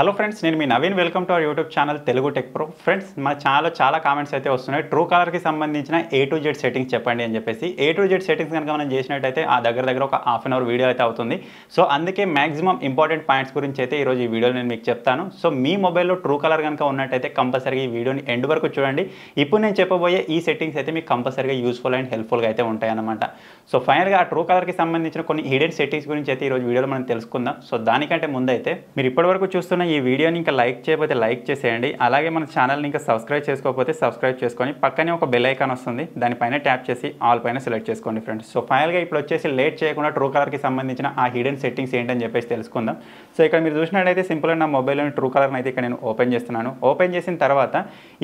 hello friends నేను మీ Naveen welcome to our YouTube channel Telugu tech pro friends మన ఛానల్లో చాలా కామెంట్స్ అయితే వస్తున్నాయి ట్రూ కలర్కి సంబంధించిన ఏ టు జెడ్ సెట్టింగ్స్ చెప్పండి అని చెప్పేసి ఏ టు జెడ్ సెట్టింగ్స్ కనుక మనం చేసినట్టయితే ఆ దగ్గర దగ్గర ఒక హాఫ్ అన్ అవర్ వీడియో అయితే అవుతుంది సో అందుకే మాక్సిమం ఇంపార్టెంట్ పాయింట్స్ గురించి అయితే ఈరోజు ఈ వీడియో నేను మీకు చెప్తాను సో మీ మొబైల్లో ట్రూ కలర్ కనుక ఉన్నట్టయితే కంపల్సరీ ఈ వీడియోని ఎండ్ వరకు చూడండి ఇప్పుడు నేను చెప్పబోయే ఈ సెట్టింగ్స్ అయితే మీకు కంపల్సరీగా యూస్ఫుల్ అండ్ హెల్ప్ఫుల్గా అయితే ఉంటాయన్నమాట సో ఫైనల్గా ఆ ట్రూ కలర్కి సంబంధించిన కొన్ని హిడెన్ సెట్టింగ్స్ గురించి అయితే ఈరోజు వీడియోలో మనం తెలుసుకుందాం సో దానికంటే ముందైతే మీరు ఇప్పటివరకు చూస్తున్న ఈ వీడియోని ఇంకా లైక్ చేయకపోతే లైక్ చేసేయండి అలాగే మన ఛానల్ని ఇంకా సబ్స్క్రైబ్ చేసుకోకపోతే సబ్స్క్రైబ్ చేసుకొని పక్కనే ఒక బెల్ ఐకాన్ వస్తుంది దానిపైన ట్యాప్ చేసి ఆల్ పైన సెలెక్ట్ చేసుకోండి ఫ్రెండ్స్ సో ఫైనల్గా ఇప్పుడు వచ్చేసి లేట్ చేయకుండా ట్రూ కలర్కి సంబంధించిన ఆ హిడెన్ సెట్టింగ్స్ ఏంటని చెప్పేసి తెలుసుకుందాం సో ఇక్కడ మీరు చూసినట్టయితే సింపుల్గా నా మొబైల్లో ట్రూ కలర్ని అయితే ఇక్కడ నేను ఓపెన్ చేస్తున్నాను ఓపెన్ చేసిన తర్వాత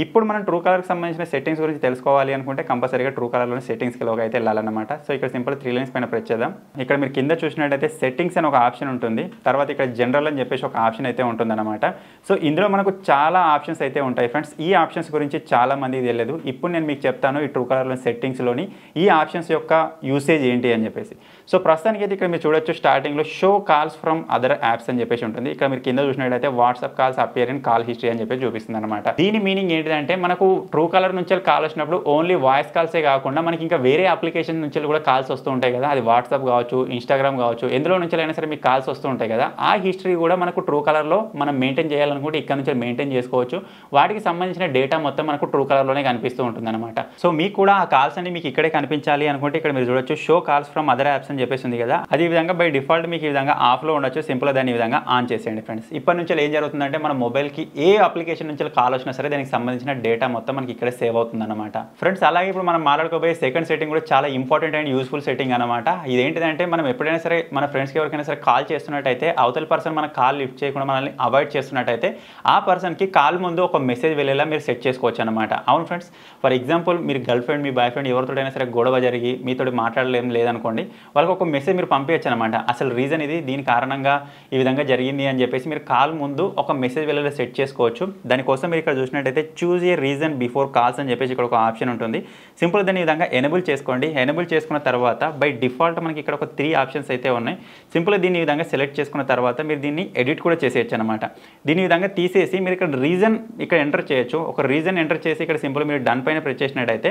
ఇప్పుడు మనం ట్రూ కలర్కి సంబంధించిన సెట్టింగ్స్ గురించి తెలుసుకోవాలి అనుకుంటే కంపల్సరీగా ట్రూ కలర్లోని సెట్టింగ్స్కి లోగా అయితే వెళ్ళాలన్నమాట సో ఇక్కడ సింపుల్ త్రీ లైన్స్ పైన ప్రెస్ చేద్దాం ఇక్కడ మీరు కింద చూసినట్టయితే సెట్టింగ్స్ అని ఒక ఆప్షన్ ఉంటుంది తర్వాత ఇక్కడ జనరల్ అని చెప్పేసి ఒక ఆప్షన్ అయితే ఉంటుంది ఉంటుందన్నమాట సో ఇందులో మనకు చాలా ఆప్షన్స్ అయితే ఉంటాయి ఫ్రెండ్స్ ఈ ఆప్షన్స్ గురించి చాలా మందికి తెలియదు ఇప్పుడు నేను మీకు చెప్తాను ఈ ట్రూ కలర్లో సెట్టింగ్స్లోని ఈ ఆప్షన్స్ యొక్క యూసేజ్ ఏంటి అని చెప్పేసి సో ప్రస్తుతానికి అయితే ఇక్కడ మీరు చూడొచ్చు స్టార్టింగ్లో show calls from other apps అని చెప్పేసి ఉంటుంది ఇక్కడ మీరు కింద చూసినట్లయితే WhatsApp calls appear in call history అని చెప్పేసి చూపిస్తుంది అనమాట దీని మీనింగ్ ఏంటంటే మనకు ట్రూ కలర్ నుంచి కాల్ వచ్చినప్పుడు ఓన్లీ వాయిస్ కాల్సే కాకుండా మనకి ఇంకా వేరే అప్లికేషన్ నుంచి కూడా కాల్స్ వస్తూ ఉంటాయి కదా అది వాట్సాప్ కావచ్చు ఇన్స్టాగ్రామ్ కావచ్చు ఎందులో నుంచి అయినా సరే మీకు కాల్స్ వస్తూ ఉంటాయి కదా ఆ హిస్టరీ కూడా మనకు ట్రూ కలర్లో మనం మెయింటైన్ చేయాలనుకుంటే ఇక్కడ నుంచి మెయింటైన్ చేసుకోవచ్చు వాటికి సంబంధించిన డేటా మొత్తం మనకు ట్రూ కలర్లోనే కనిపిస్తూ ఉంటుందన్నమాట సో మీకు కూడా ఆ కాల్స్ అన్ని మీకు ఇక్కడే కనిపించాలి అనుకుంటే ఇక్కడ మీరు చూడొచ్చు show calls from other apps అని చెప్పేసి ఉంది కదా అదే విధంగా బై డిఫాల్ట్ మీకు ఈ విధంగా ఆఫ్లో ఉండొచ్చు సింపుల్ దాని విధంగా ఆన్ చేసేయండి ఫ్రెండ్స్ ఇప్పటి నుంచి ఏం జరుగుతుందంటే మన మొబైల్కి ఏ అప్లికేషన్ నుంచి కాల్ వచ్చినా సరే దానికి సంబంధించిన డేటా మొత్తం మనకి ఇక్కడ సేవ్ అవుతుందన్నమాట ఫ్రెండ్స్ అలాగే ఇప్పుడు మనం మాట్లాడుకోబోయే సెకండ్ సెట్టింగ్ కూడా చాలా ఇంపార్టెంట్ అండ్ యూస్ఫుల్ సెట్టింగ్ అనమాట ఇదేంటిదంటే మనం ఎప్పుడైనా సరే మన ఫ్రెండ్స్కి ఎవరికైనా సరే కాల్ చేస్తున్నట్టయితే అవతల పర్సన్ మన కాల్ లిఫ్ట్ చేయకుండా మనల్ని అవాయిడ్ చేస్తున్నట్టయితే ఆ పర్సన్కి కాల్ ముందు ఒక మెసేజ్ వెళ్ళేలా మీరు సెట్ చేసుకోవచ్చు అనమాట అవును ఫ్రెండ్స్ ఫర్ ఎగ్జాంపుల్ మీరు గర్ల్ ఫ్రెండ్ మీ బాయ్ ఫ్రెండ్ ఎవరితోటైనా సరే గొడవ జరిగి మీతో మాట్లాడలేం లేదనుకోండి వాళ్ళకి ఒక మెసేజ్ మీరు పంపించచ్చు అనమాట అసలు రీజన్ ఇది దీని కారణంగా ఈ విధంగా జరిగింది అని చెప్పేసి మీరు కాల్ ముందు ఒక మెసేజ్ వెళ్ళేలా సెట్ చేసుకోవచ్చు దానికోసం మీరు ఇక్కడ చూసినట్టయితే choose a reason before calls అని చెప్పేసి ఇక్కడ ఒక ఆప్షన్ ఉంటుంది సింపుల్ దాన్ని విధంగా ఎనబుల్ చేసుకోండి ఎనేబుల్ చేసుకున్న తర్వాత బై డిఫాల్ట్ మనకి ఇక్కడ ఒక త్రీ ఆప్షన్స్ అయితే ఉన్నాయి సింపుల్ దీన్ని విధంగా సెలెక్ట్ చేసుకున్న తర్వాత మీరు దీన్ని ఎడిట్ కూడా చేసేయచ్చు అనమాట అనమాట దీని విధంగా తీసేసి మీరు ఇక్కడ రీజన్ ఇక్కడ ఎంటర్ చేయొచ్చు ఒక రీజన్ ఎంటర్ చేసి ఇక్కడ సింపుల్ మీరు డన్ పైన ప్రెస్ చేసినట్టయితే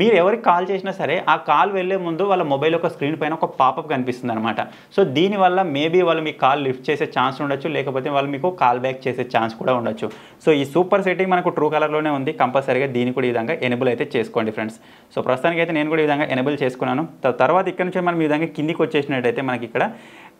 మీరు ఎవరికి కాల్ చేసినా సరే ఆ కాల్ వెళ్ళే ముందు వాళ్ళ మొబైల్ ఒక స్క్రీన్ పైన ఒక పాపప్ కనిపిస్తుంది అనమాట సో దీనివల్ల మేబీ వాళ్ళు మీ కాల్ లిఫ్ట్ చేసే ఛాన్స్ ఉండొచ్చు లేకపోతే వాళ్ళు మీకు కాల్ బ్యాక్ చేసే ఛాన్స్ కూడా ఉండొచ్చు సో ఈ సూపర్ సెట్టింగ్ మనకు ట్రూ కలర్లోనే ఉంది కంపల్సరీగా దీన్ని కూడా ఈ విధంగా ఎనబుల్ అయితే చేసుకోండి ఫ్రెండ్స్ సో ప్రస్తుతానికి అయితే నేను కూడా ఈ విధంగా ఎనబుల్ చేసుకున్నాను తర్వాత ఇక్కడ నుంచి మనం ఈ విధంగా కిందికి వచ్చేసినట్టయితే మనకి ఇక్కడ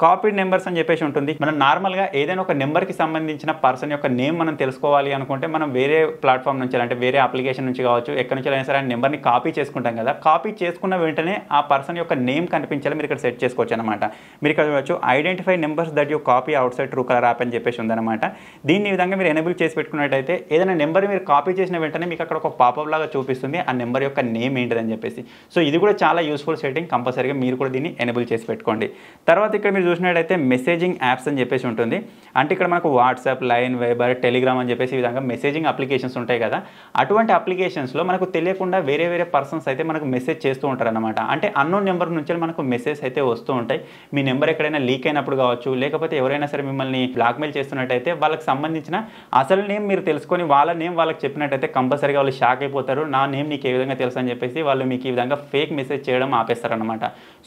కాపీడ్ నెంబర్స్ అని చెప్పేసి ఉంటుంది మనం నార్మల్గా ఏదైనా ఒక నెంబర్కి సంబంధించిన పర్సన్ యొక్క నేమ్ మనం తెలుసుకోవాలి అనుకుంటే మనం వేరే ప్లాట్ఫామ్ నుంచి అంటే వేరే అప్లికేషన్ నుంచి కావచ్చు ఎక్కడి నుంచి అయినా సరే ఆ నెంబర్ని కాపీ చేసుకుంటాం కదా కాపీ చేసుకున్న వెంటనే ఆ పర్సన్ యొక్క నేమ్ కనిపించాలి మీరు ఇక్కడ సెట్ చేసుకోవచ్చు అనమాట మీరు ఇక్కడ చూడవచ్చు identify numbers that you copy outside Truecaller app అని చెప్పేసి ఉందన్నమాట దీన్ని విధంగా మీరు ఎనేబుల్ చేసి పెట్టుకున్నట్టయితే ఏదైనా నెంబర్ మీరు కాపీ చేసిన వెంటనే మీకు అక్కడ ఒక పాపప్ లాగా చూపిస్తుంది ఆ నెంబర్ యొక్క నేమ్ ఏంటిదని చెప్పేసి సో ఇది కూడా చాలా యూస్ఫుల్ సెట్టింగ్ కంపల్సరీగా మీరు కూడా దీన్ని ఎనేబుల్ చేసి పెట్టుకోండి తర్వాత ఇక్కడ మీరు చూసినట్టయితే మెసేజింగ్ యాప్స్ అని చెప్పేసి ఉంటుంది అంటే ఇక్కడ మనకు వాట్సాప్ లైన్ వైబర్ టెలిగ్రామ్ అని చెప్పేసి విధంగా మెసేజింగ్ అప్లికేషన్స్ ఉంటాయి కదా అటువంటి అప్లికేషన్స్లో మనకు తెలియకుండా వేరే వేరే పర్సన్స్ అయితే మనకు మెసేజ్ చేస్తూ ఉంటారు అనమాట అంటే అన్నోన్ నెంబర్ నుంచి మనకు మెసేజ్ అయితే వస్తూ ఉంటాయి మీ నెంబర్ ఎక్కడైనా లీక్ అయినప్పుడు కావచ్చు లేకపోతే ఎవరైనా సరే మిమ్మల్ని బ్లాక్మెయిల్ చేస్తున్నట్టయితే వాళ్ళకి సంబంధించిన అసలు నేమ్ మీరు తెలుసుకొని వాళ్ళ నేమ్ వాళ్ళకి చెప్పినట్టయితే కంపల్సరీగా వాళ్ళు షాక్ అయిపోతారు నా నేమ్ నీకు ఏ విధంగా తెలుసు అని చెప్పేసి వాళ్ళు మీకు ఈ విధంగా ఫేక్ మెసేజ్ చేయడం ఆపేస్తారనమాట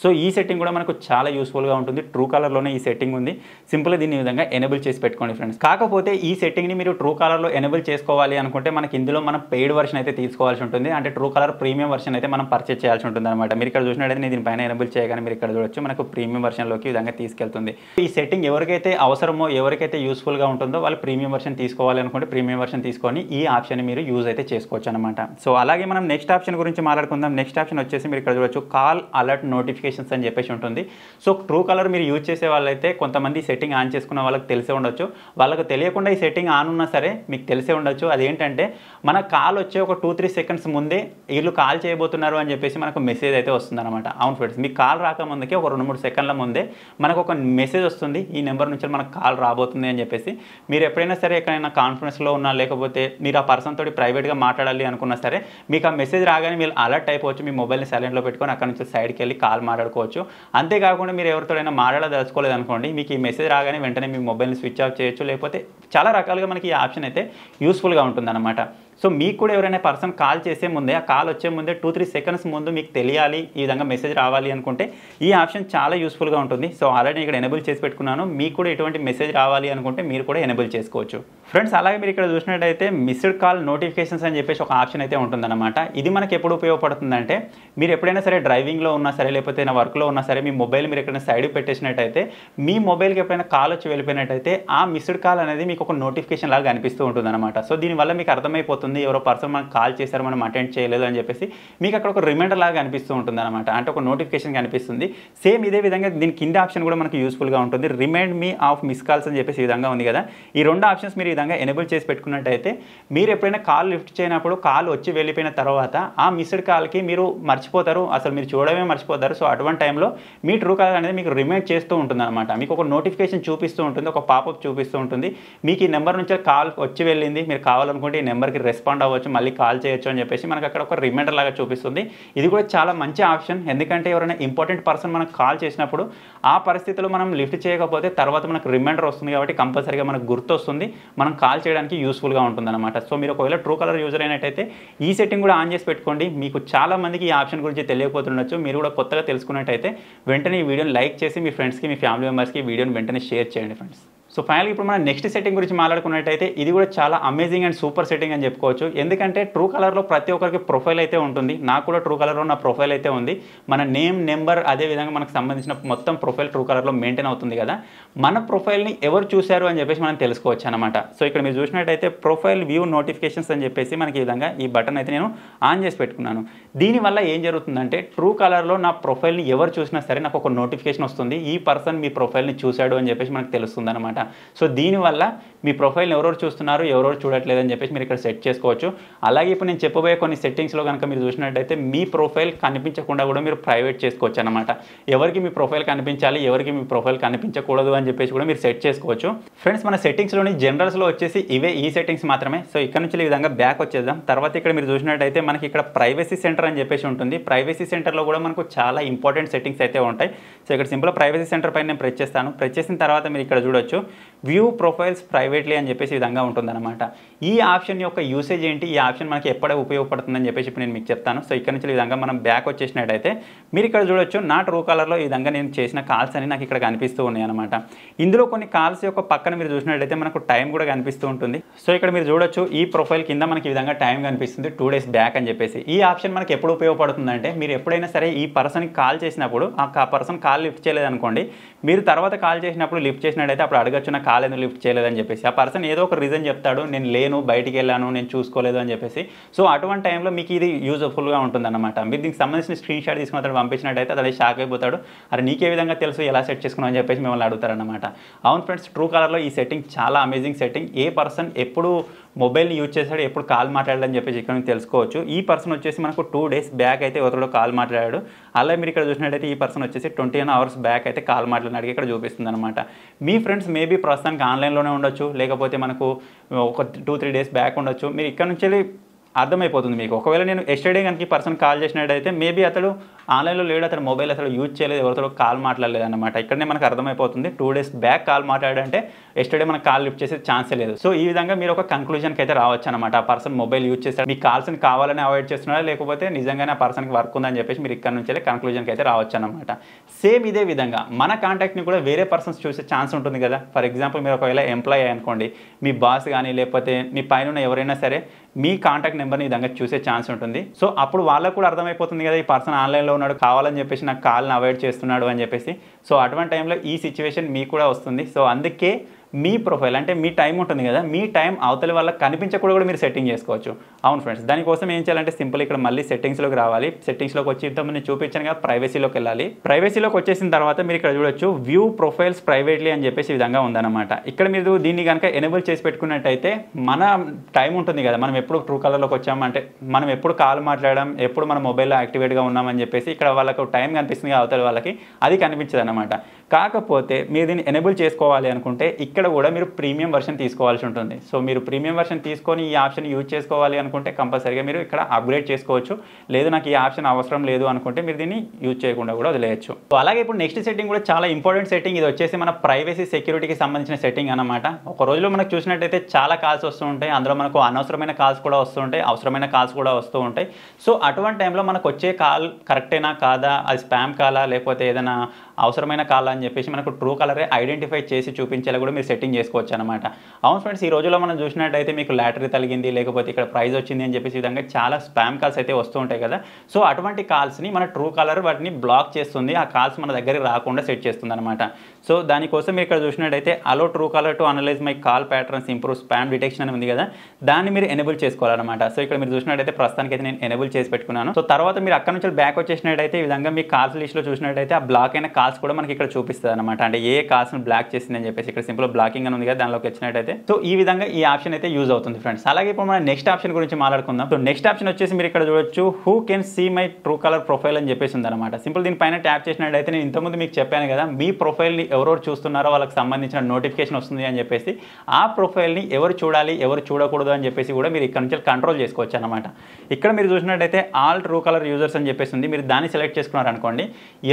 సో ఈ సెట్టింగ్ కూడా మనకు చాలా యూస్ఫుల్గా ఉంటుంది ట్రూ ట్రూ కలర్లోనే ఈ సెట్టింగ్ ఉంది సింపుల్గా దీన్ని విధంగా ఎనేబుల్ చేసి పెట్టుకోండి ఫ్రెండ్స్ కాకపోతే ఈ సెట్టింగ్ని మీరు ట్రూ కలర్లో ఎనేబుల్ చేసుకోవాలి అనుకుంటే మనకి ఇందులో మనం పెయిడ్ వర్షన్ అయితే తీసుకోవాల్సి ఉంటుంది అంటే ట్రూ కలర్ ప్రీమియం వర్షన్ అయితే మనం పర్చేస్ చేయాల్సి ఉంటుంది అనమాట మీరు ఇక్కడ చూసినట్టయితే నేను దీనిపైన ఎనేబుల్ చేయగానే మీరు ఇక్కడ చూడొచ్చు మనకు ప్రీమియం వర్షన్లోకి విధంగా తీసుకెళ్తుంది ఈ సెట్టింగ్ ఎవరికైతే అవసరమో ఎవరికైతే యూస్ఫుల్గా ఉంటుందో వాళ్ళు ప్రీమియం వర్షన్ తీసుకోవాలి అనుకుంటే ప్రీమియం వర్షన్ తీసుకొని ఈ ఆప్షన్ మీరు యూజ్ అయితే చేసుకోవచ్చు అనమాట సో అలాగే మనం నెక్స్ట్ ఆప్షన్ గురించి మాట్లాడుకుందాం నెక్స్ట్ ఆప్షన్ వచ్చేసి మీరు ఇక్కడ చూడొచ్చు కాల్ అలర్ట్ నోటిఫికేషన్స్ అని చెప్పేసి ఉంటుంది సో ట్రూ కలర్ మీరు యూజ్ చేసే వాళ్ళైతే కొంతమంది సెట్టింగ్ ఆన్ చేసుకున్న వాళ్ళకి తెలిసే ఉండొచ్చు వాళ్ళకు తెలియకుండా ఈ సెట్టింగ్ ఆన్ ఉన్నా సరే మీకు తెలిసే ఉండొచ్చు అదేంటంటే మన కాల్ వచ్చే ఒక టూ త్రీ సెకండ్స్ ముందే వీళ్ళు కాల్ చేయబోతున్నారు అని చెప్పేసి మనకు మెసేజ్ అయితే వస్తుందన్నమాట అవును ఫ్రెండ్స్ మీకు కాల్ రాకముందుకే ఒక రెండు మూడు సెకండ్ల ముందే మనకు ఒక మెసేజ్ వస్తుంది ఈ నెంబర్ నుంచి మనకు కాల్ రాబోతుంది అని చెప్పేసి మీరు ఎప్పుడైనా సరే ఎక్కడైనా కాన్ఫరెన్స్లో ఉన్నా లేకపోతే మీరు ఆ పర్సన్ తోటి ప్రైవేట్గా మాట్లాడాలి అనుకున్నా సరే మీకు ఆ మెసేజ్ రాగానే మీరు అలర్ట్ అయిపోవచ్చు మీ మొబైల్ని సైలెంట్లో పెట్టుకొని అక్కడ నుంచి సైడ్కి వెళ్ళి కాల్ మాట్లాడుకోవచ్చు అంతేకాకుండా మీరు ఎవరితోడైనా మాట్లాడాలి దలుచుకోలేదు అనుకోండి మీకు ఈ మెసేజ్ రాగానే వెంటనే మీ మొబైల్ని స్విచ్ ఆఫ్ చేయొచ్చు లేకపోతే చాలా రకాలుగా మనకి ఈ ఆప్షన్ అయితే యూస్ఫుల్గా ఉంటుందన్నమాట సో మీకు కూడా ఎవరైనా పర్సన్ కాల్ చేసే ముందే ఆ కాల్ వచ్చే ముందే టూ త్రీ సెకండ్స్ ముందు మీకు తెలియాలి ఈ విధంగా మెసేజ్ రావాలి అనుకుంటే ఈ ఆప్షన్ చాలా యూస్ఫుల్గా ఉంటుంది సో ఆల్రెడీ ఇక్కడ ఎనేబుల్ చేసి పెట్టుకున్నాను మీకు కూడా ఎటువంటి మెసేజ్ రావాలి అనుకుంటే మీరు కూడా ఎనేబుల్ చేసుకోవచ్చు ఫ్రెండ్స్ అలాగే మీరు ఇక్కడ చూసినట్టయితే మిస్డ్ కాల్ నోటిఫికేషన్స్ అని చెప్పేసి ఒక ఆప్షన్ అయితే ఉంటుందన్నమాట ఇది మనకి ఎప్పుడు ఉపయోగపడుతుందంటే మీరు ఎప్పుడైనా సరే డ్రైవింగ్లో ఉన్నా సరే లేకపోతే నా వర్క్లో ఉన్నా సరే మీ మొబైల్ మీరు ఎక్కడైనా సైడ్ పెట్టేసినట్టయితే మీ మొబైల్కి ఎప్పుడైనా కాల్ వచ్చి వెళ్ళిపోయినట్టయితే ఆ మిస్డ్ కాల్ అనేది మీకు ఒక నోటిఫికేషన్ లాగా కనిపిస్తూ ఉంటుందన్నమాట సో దీనివల్ల మీకు అర్థమైపోతుంది ఉంది ఎవరో పర్సన్ మనకు కాల్ చేశారు మనం అటెండ్ చేయలేదు అని చెప్పేసి మీకు అక్కడ ఒక రిమైండర్ లాగా అనిపిస్తూ ఉంటుంది అనమాట అంటే ఒక నోటిఫికేషన్ కనిపిస్తుంది సేమ్ ఇదే విధంగా దీని కింద ఆప్షన్ కూడా మనకు యూస్ఫుల్గా ఉంటుంది remind me of miss calls అని చెప్పేసి ఈ విధంగా ఉంది కదా ఈ రెండు ఆప్షన్స్ మీరు ఈ విధంగా ఎనేబుల్ చేసి పెట్టుకున్నట్టయితే మీరు ఎప్పుడైనా కాల్ లిఫ్ట్ చేయనప్పుడు కాల్ వచ్చి వెళ్ళిపోయిన తర్వాత ఆ మిస్డ్ కాల్కి మీరు మర్చిపోతారు అసలు మీరు చూడమే మర్చిపోతారు సో అటువంటి టైంలో మీ ట్రూ కాల్ అనేది మీకు రిమైండ్ చేస్తూ ఉంటుంది అనమాట మీకు ఒక నోటిఫికేషన్ చూపిస్తూ ఉంటుంది ఒక పాపప్ చూపిస్తూ ఉంటుంది మీకు ఈ నెంబర్ నుంచి కాల్ వచ్చి వెళ్ళింది మీరు కావాలనుకుంటే ఈ నెంబర్కి రెస్పాండ్ అవ్వచ్చు మళ్ళీ కాల్ చేయొచ్చు అని చెప్పేసి మనకు అక్కడ ఒక రిమైండర్ లాగా చూపిస్తుంది ఇది కూడా చాలా మంచి ఆప్షన్ ఎందుకంటే ఎవరైనా ఇంపార్టెంట్ పర్సన్ మనకు కాల్ చేసినప్పుడు ఆ పరిస్థితిలో మనం లిఫ్ట్ చేయకపోతే తర్వాత మనకు రిమైండర్ వస్తుంది కాబట్టి కంపల్సరీగా మనకు గుర్తొస్తుంది మనం కాల్ చేయడానికి యూస్ఫుల్గా ఉంటుంది అనమాట సో మీరు ఒకవేళ ట్రూ కలర్ యూజర్ అయినట్టయితే ఈ సెట్టింగ్ కూడా ఆన్ చేసి పెట్టుకోండి మీకు చాలా మందికి ఈ ఆప్షన్ గురించి తెలియకపోతుండొచ్చు మీరు కూడా కొత్తగా తెలుసుకున్నట్టయితే వెంటనే ఈ వీడియోని లైక్ చేసి మీ ఫ్రెండ్స్కి మీ ఫ్యామిలీ మెంబర్స్కి వీడియోని వెంటనే షేర్ చేయండి ఫ్రెండ్స్ సో ఫైనల్గా ఇప్పుడు మనం నెక్స్ట్ సెట్టింగ్ గురించి మాట్లాడుకున్నట్టయితే ఇది కూడా చాలా అమేజింగ్ అండ్ సూపర్ సెట్టింగ్ అని చెప్పుకోవచ్చు ఎందుకంటే ట్రూ కలర్లో ప్రతి ఒక్కరికి ప్రొఫైల్ అయితే ఉంటుంది నాకు కూడా ట్రూ కలర్లో నా ప్రొఫైల్ అయితే ఉంది మన నేమ్ నెంబర్ అదేవిధంగా మనకు సంబంధించిన మొత్తం ప్రొఫైల్ ట్రూ కలర్లో మెయింటైన్ అవుతుంది కదా మన ప్రొఫైల్ని ఎవరు చూశారు అని చెప్పేసి మనం తెలుసుకోవచ్చు అనమాట సో ఇక్కడ మీరు చూసినట్టయితే ప్రొఫైల్ వ్యూ నోటిఫికేషన్స్ అని చెప్పేసి మనకి ఈ విధంగా ఈ బటన్ అయితే నేను ఆన్ చేసి పెట్టుకున్నాను దీనివల్ల ఏం జరుగుతుందంటే ట్రూ కలర్లో నా ప్రొఫైల్ని ఎవరు చూసినా సరే నాకు ఒక నోటిఫికేషన్ వస్తుంది ఈ పర్సన్ మీ ప్రొఫైల్ని చూశాడు అని చెప్పేసి మనకు తెలుస్తుంది అనమాట సో దీనివల్ల మీ ప్రొఫైల్ని ఎవరెవరు చూస్తున్నారు ఎవరెవరు చూడట్లేదని చెప్పేసి మీరు ఇక్కడ సెట్ చేసుకోవచ్చు అలాగే ఇప్పుడు నేను చెప్పబోయే కొన్ని సెట్టింగ్స్లో కనుక మీరు చూసినట్టయితే మీ ప్రొఫైల్ కనిపించకుండా కూడా మీరు ప్రైవేట్ చేసుకోవచ్చు అనమాట ఎవరికి మీ ప్రొఫైల్ కనిపించాలి ఎవరికి మీ ప్రొఫైల్ కనిపించకూడదు అని చెప్పేసి కూడా మీరు సెట్ చేసుకోవచ్చు ఫ్రెండ్స్ మన సెట్టింగ్స్లోని జనరల్స్లో వచ్చేసి ఇవే ఈ సెట్టింగ్స్ మాత్రమే సో ఇక్కడ నుంచి ఈ విధంగా బ్యాక్ వచ్చేద్దాం తర్వాత ఇక్కడ మీరు చూసినట్టయితే మనకి ఇక్కడ ప్రైవసీ సెంటర్ అని చెప్పేసి ఉంటుంది ప్రైవసీ సెంటర్లో కూడా మనకు చాలా ఇంపార్టెంట్ సెట్టింగ్స్ అయితే ఉంటాయి సో ఇక్కడ సింపుల్ ప్రైవసీ సెంటర్ పైన నేను ప్రెస్ చేస్తాను ప్రెస్ చేసిన తర్వాత మీరు ఇక్కడ చూడొచ్చు వ్యూ ప్రొఫైల్స్ ప్రైవేట్లీ అని చెప్పేసి విధంగా ఉంటుందన్నమాట ఈ ఆప్షన్ యొక్క యూసేజ్ ఏంటి ఈ ఆప్షన్ మనకి ఎప్పుడే ఉపయోగపడుతుందని చెప్పేసి ఇప్పుడు నేను మీకు చెప్తాను సో ఇక్కడ నుంచి విధంగా మనం బ్యాక్ వచ్చేసినట్టయితే మీరు ఇక్కడ చూడొచ్చు నా ట్రూ కలర్లో ఈ విధంగా నేను చేసిన కాల్స్ అని నాకు ఇక్కడ కనిపిస్తూ ఉన్నాయి అనమాట ఇందులో కొన్ని కాల్స్ యొక్క పక్కన మీరు చూసినట్టయితే మనకు టైం కూడా కనిపిస్తూ ఉంటుంది సో ఇక్కడ మీరు చూడొచ్చు ఈ ప్రొఫైల్ కింద మనకి ఈ విధంగా టైం కనిపిస్తుంది టూ డేస్ బ్యాక్ అని చెప్పేసి ఈ ఆప్షన్ మనకి ఎప్పుడు ఉపయోగపడుతుందంటే మీరు ఎప్పుడైనా సరే ఈ పర్సన్కి కాల్ చేసినప్పుడు ఆ పర్సన్ కాల్ లిఫ్ట్ చేయలేదనుకోండి మీరు తర్వాత కాల్ చేసినప్పుడు లిఫ్ట్ చేసినట్టయితే అప్పుడు అడగచ్చు నా కాల్ ఎందుకు లిఫ్ట్ చేయలేదని చెప్పేసి ఆ పర్సన్ ఏదో ఒక రీజన్ చెప్తాడు నేను లేను బయటికి వెళ్ళాను నేను చూసుకోలేదు అని చెప్పేసి సో అటువంటి టైంలో మీకు ఇది యూజ్ఫుల్గా ఉంటుందన్నమాట మీరు దీనికి సంబంధించిన స్క్రీన్ షాట్ తీసుకుని అతను పంపించినట్టయితే అది షాక్ అయిపోతాడు అరే నీకే విధంగా తెలుసు ఎలా సెట్ చేసుకున్నావు అని చెప్పేసి మిమ్మల్ని అడుగుతారనమాట అవును ఫ్రెండ్స్ ట్రూ కలర్లో ఈ సెట్టింగ్ చాలా అమేజింగ్ సెట్టింగ్ ఏ పర్సన్ ఎప్పుడు మొబైల్ని యూజ్ చేశాడు ఎప్పుడు కాల్ మాట్లాడాలని చెప్పేసి ఇక్కడ నుంచి తెలుసుకోవచ్చు ఈ పర్సన్ వచ్చేసి మనకు టూ డేస్ బ్యాక్ అయితే ఒకరు కాల్ మాట్లాడాడు అలా మీరు ఇక్కడ చూసినట్టయితే ఈ పర్సన్ వచ్చేసి ట్వంటీ వన్ అవర్స్ బ్యాక్ అయితే కాల్ మాట్లాడినాడు ఇక్కడ చూపిస్తుంది అనమాట మీ ఫ్రెండ్స్ మేబీ ప్రస్తుతానికి ఆన్లైన్లోనే ఉండొచ్చు లేకపోతే మనకు ఒక టూ త్రీ డేస్ బ్యాక్ ఉండొచ్చు మీరు ఇక్కడ నుంచి అర్థమైపోతుంది మీకు ఒకవేళ నేను ఎస్టర్డే కనుక పర్సన్ కాల్ చేసినట్టయితే మేబీ అతడు ఆన్లైన్లో లేడు అతను మొబైల్ అసలు యూజ్ చేయలేదు ఎవరితో కాల్ మాట్లాడలేదు అనమాట ఇక్కడనే మనకు అర్థమైపోతుంది టూ డేస్ బ్యాక్ కాల్ మాట్లాడంటే ఎస్టర్డే మనకు కాల్ లిఫ్ట్ చేసే ఛాన్స్ లేదు సో ఈ విధంగా మీరు ఒక కంక్లూజన్కి అయితే రావచ్చు అనమాట ఆ పర్సన్ మొబైల్ యూజ్ చేస్తారు మీ కాల్స్ని కావాలని అవాయిడ్ చేస్తున్నారా లేకపోతే నిజంగానే ఆ పర్సన్కి వర్క్ ఉందని చెప్పేసి మీరు ఇక్కడ నుంచే కంక్లూజన్కి అయితే రావచ్చు అనమాట సేమ్ ఇదే విధంగా మన కాంటాక్ట్ని కూడా వేరే పర్సన్స్ చూసే ఛాన్స్ ఉంటుంది కదా ఫర్ ఎగ్జాంపుల్ మీరు ఒకవేళ ఎంప్లాయీ అనుకోండి మీ బాస్ కానీ లేకపోతే మీ పైన ఎవరైనా సరే మీ కాంటాక్ట్ నెంబర్ని ఈ విధంగా చూసే ఛాన్స్ ఉంటుంది సో అప్పుడు వాళ్ళకు కూడా అర్థమైపోతుంది కదా ఈ పర్సన్ ఆన్లైన్లో లైన్లో ఉన్నాడు కావాలని చెప్పేసి నాకు కాల్ని అవాయిడ్ చేస్తున్నాడు అని చెప్పేసి సో అటువంటి టైంలో ఈ సిచ్యువేషన్ మీకు కూడా వస్తుంది సో అందుకే మీ ప్రొఫైల్ అంటే మీ టైం ఉంటుంది కదా మీ టైం అవతలి వాళ్ళకి కనిపించకూడదు కూడా మీరు సెట్టింగ్ చేసుకోవచ్చు అవును ఫ్రెండ్స్ దానికోసం ఏం చేయాలంటే సింపుల్ ఇక్కడ మళ్ళీ సెట్టింగ్స్లోకి రావాలి సెట్టింగ్స్లోకి వచ్చి ఇంతకుముందు చూపించాను కదా ప్రైవసీలోకి వెళ్ళాలి ప్రైవసీలోకి వచ్చేసిన తర్వాత మీరు ఇక్కడ చూడొచ్చు వ్యూ ప్రొఫైల్స్ ప్రైవేట్లీ అని చెప్పేసి విధంగా ఉందన్నమాట ఇక్కడ మీరు దీన్ని కనుక ఎనేబుల్ చేసి పెట్టుకున్నట్టయితే మన టైం ఉంటుంది కదా మనం ఎప్పుడు ట్రూ కలర్లోకి వచ్చామంటే మనం ఎప్పుడు కాల్ మాట్లాడడం ఎప్పుడు మన మొబైల్లో యాక్టివేట్గా ఉన్నామని చెప్పేసి ఇక్కడ వాళ్ళకు టైం కనిపిస్తుంది అవతల వాళ్ళకి అది కనిపించదు కాకపోతే మీరు దీన్ని ఎనేబుల్ చేసుకోవాలి అనుకుంటే ఇక్కడ కూడా మీరు ప్రీమియం వర్షన్ తీసుకోవాల్సి ఉంటుంది సో మీరు ప్రీమియం వర్షన్ తీసుకొని ఈ ఆప్షన్ యూజ్ చేసుకోవాలి అనుకుంటే కంపల్సరీగా మీరు ఇక్కడ అప్గ్రేడ్ చేసుకోవచ్చు లేదు నాకు ఈ ఆప్షన్ అవసరం లేదు అనుకుంటే మీరు దీన్ని యూజ్ చేయకుండా కూడా వదిలేయచ్చు సో అలాగే ఇప్పుడు నెక్స్ట్ సెట్టింగ్ కూడా చాలా ఇంపార్టెంట్ సెట్టింగ్ ఇది వచ్చేసి మన ప్రైవసీ సెక్యూరిటీకి సంబంధించిన సెట్టింగ్ అనమాట ఒక రోజులో మనకు చూసినట్టయితే చాలా కాల్స్ వస్తూ ఉంటాయి అందులో మనకు అనవసరమైన కాల్స్ కూడా వస్తూ ఉంటాయి అవసరమైన కాల్స్ కూడా వస్తూ ఉంటాయి సో అటువంటి టైంలో మనకు వచ్చే కాల్ కరెక్టేనా కాదా అది స్పామ్ కాలా లేకపోతే ఏదైనా అవసరమైన కాల్ అని చెప్పేసి మనకు ట్రూ కలరే ఐడెంటిఫై చేసి చూపించేలా కూడా మీరు సెట్టింగ్ చేసుకోవచ్చు అనమాట అవును ఫ్రెండ్స్ ఈ రోజులో మనం చూసినట్టయితే మీకు లాటరీ తలిగింది లేకపోతే ఇక్కడ ప్రైజ్ వచ్చింది అని చెప్పేసి విధంగా చాలా స్పామ్ కాల్స్ అయితే వస్తూ ఉంటాయి కదా సో అటువంటి కాల్స్ని మన ట్రూ కలర్ వాటిని బ్లాక్ చేస్తుంది ఆ కాల్స్ మన దగ్గరికి రాకుండా సెట్ చేస్తుంది అనమాట సో దానికోసం మీరు ఇక్కడ చూసినట్టయితే allow Truecaller to analyse my call patterns improve spam detection అని ఉంది కదా దాన్ని మీరు ఎనేబుల్ చేసుకోవాలన్నమాట సో ఇక్కడ మీరు చూసినట్టయితే ప్రస్తుతానికైతే నేను ఎనేబుల్ చేసి పెట్టుకున్నాను సో తర్వాత మీరు అక్కడ నుంచి బ్యాక్ వచ్చేసినట్టయితే ఈ విధంగా మీ కాల్స్ లిస్ట్లో చూసినట్టయితే ఆ బ్లాక్ అయిన కాల్స్ కూడా మనకి ఇక్కడ చూపిస్తుంది అనమాట అంటే ఏ కాల్స్ని బ్లాక్ అని చెప్పేసి ఇక్కడ సింపుల్ బ్లాకింగ్ అని ఉంది కదా దానిలోకి వచ్చినట్టయితే సో ఈ విధంగా ఈ ఆప్షన్ అయితే యూజ్ అవుతుంది ఫ్రెండ్స్ అలాగే ఇప్పుడు మనం నెక్స్ట్ ఆప్షన్ గురించి మాట్లాడుకుందాం సో నెక్స్ట్ ఆప్షన్ వచ్చేసి మీరు ఇక్కడ చూడొచ్చు who can see my Truecaller profile అని చెప్పేసి ఉందన్నమాట సింపుల్ దీని పైన ట్యాప్ చేసినట్టయితే నేను ఇంతకుముందు మీకు చెప్పాను కదా మీ ప్రొఫైల్ని ఎవరో చూస్తున్నారో వాళ్ళకి సంబంధించిన నోటిఫికేషన్ వస్తుంది అని చెప్పేసి ఆ ప్రొఫైల్ని ఎవరు చూడాలి ఎవరు చూడకూడదు అని చెప్పేసి కూడా మీరు ఇక్కడ నుంచి కంట్రోల్ చేసుకోవచ్చు అనమాట ఇక్కడ మీరు చూసినట్టయితే ఆల్ ట్రూ కలర్ యూజర్స్ అని చెప్పేసి ఉంది మీరు దాన్ని సెలెక్ట్ చేసుకున్నారు అనుకోండి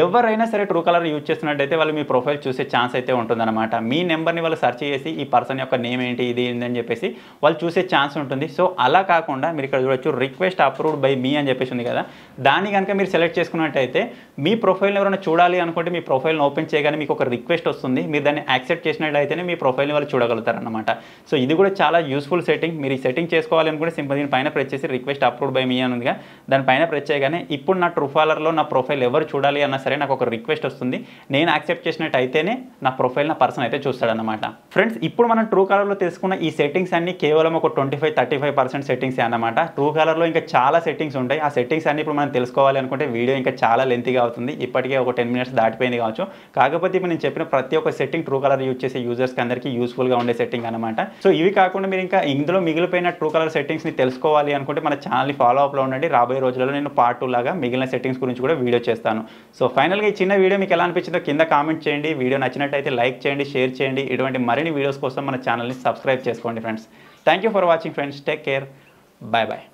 ఎవరైనా సరే ట్రూ కలర్ డాలర్ యూజ్ చేస్తున్నట్టయితే వాళ్ళు మీ ప్రొఫైల్ చూసే ఛాన్స్ అయితే ఉంటుందన్నమాట మీ నెంబర్ని వాళ్ళు సెర్చ్ చేసి ఈ పర్సన్ యొక్క నేమ్ ఏంటి ఇది ఏందని చెప్పేసి వాళ్ళు చూసే ఛాన్స్ ఉంటుంది సో అలా కాకుండా మీరు ఇక్కడ చూడొచ్చు రిక్వెస్ట్ అప్రూవ్డ్ బై మీ అని చెప్పేసి ఉంది కదా దాన్ని కనుక మీరు సెలెక్ట్ చేసుకున్నట్టయితే మీ ప్రొఫైల్ని ఎవరైనా చూడాలి అనుకుంటే మీ ప్రొఫైల్ని ఓపెన్ చేయగానే మీకు ఒక రిక్వెస్ట్ వస్తుంది మీరు దాన్ని యాక్సెప్ట్ చేసినట్లయితేనే మీ ప్రొఫైల్ని వాళ్ళు చూడగలుగుతారనమాట సో ఇది కూడా చాలా యూస్ఫుల్ సెట్టింగ్ మీరు ఈ సెట్టింగ్ చేసుకోవాలి అనుకుంటే సింపుల్ దీని పైన ప్రెస్ చేసి రిక్వెస్ట్ అప్రూవ్డ్ బై మీ అని ఉందిగా దానిపైన ప్రెస్ చేయగానే ఇప్పుడు నా ట్రూఫాలర్లో నా ప్రొఫైల్ ఎవరు చూడాలి అన్నా సరే నాకు ఒక రిక్వెస్ట్ వస్తుంది ఉంటుంది నేను యాక్సెప్ట్ చేసినట్టు అయితేనే నా ప్రొఫైల్ నా పర్సన్ అయితే చూస్తాడనమాట ఫ్రెండ్స్ ఇప్పుడు మనం ట్రూ కాలర్లో తెలుసుకున్న ఈ సెట్టింగ్స్ అన్ని కేవలం ఒక twenty five thirty five percent settings అనమాట ట్రూ కాలర్లో ఇంకా చాలా సెట్టింగ్స్ ఉంటాయి ఆ సెట్టింగ్స్ అన్ని ఇప్పుడు మనం తెలుసుకోవాలి అనుకుంటే వీడియో ఇంకా చాలా లెంతీగా అవుతుంది ఇప్పటికే ఒక టెన్ మినిట్స్ దాటిపోయింది కావచ్చు కాకపోతే ఇప్పుడు నేను చెప్పిన ప్రతి ఒక్క సెట్టింగ్ ట్రూ కలర్ యూజ్ చేసే యూజర్స్కి అందరికీ యూస్ఫుల్గా ఉండే సెట్టింగ్ అనమాట సో ఇవి కాకుండా మీరు ఇంకా ఇందులో మిగిలిపోయిన ట్రూ కలర్ సెట్టింగ్స్ని తెలుసుకోవాలి అనుకుంటే మన ఛానల్ని ఫాలో అప్లో ఉండండి రాబోయే రోజులలో నేను పార్ట్ టూ లాగా మిగిలిన సెట్టింగ్స్ గురించి కూడా వీడియో చేస్తాను సో ఫైనల్గా ఈ చిన్న వీడియో మీకు ఎలా అనిపించిందో కింద కామెంట్ చేయండి వీడియో నచ్చినట్టయితే లైక్ చేయండి షేర్ చేయండి ఇటువంటి మరిన్ని వీడియోస్ కోసం మన ఛానల్ని సబ్స్క్రైబ్ చేసుకోండి friends thank for watching friends take care bye bye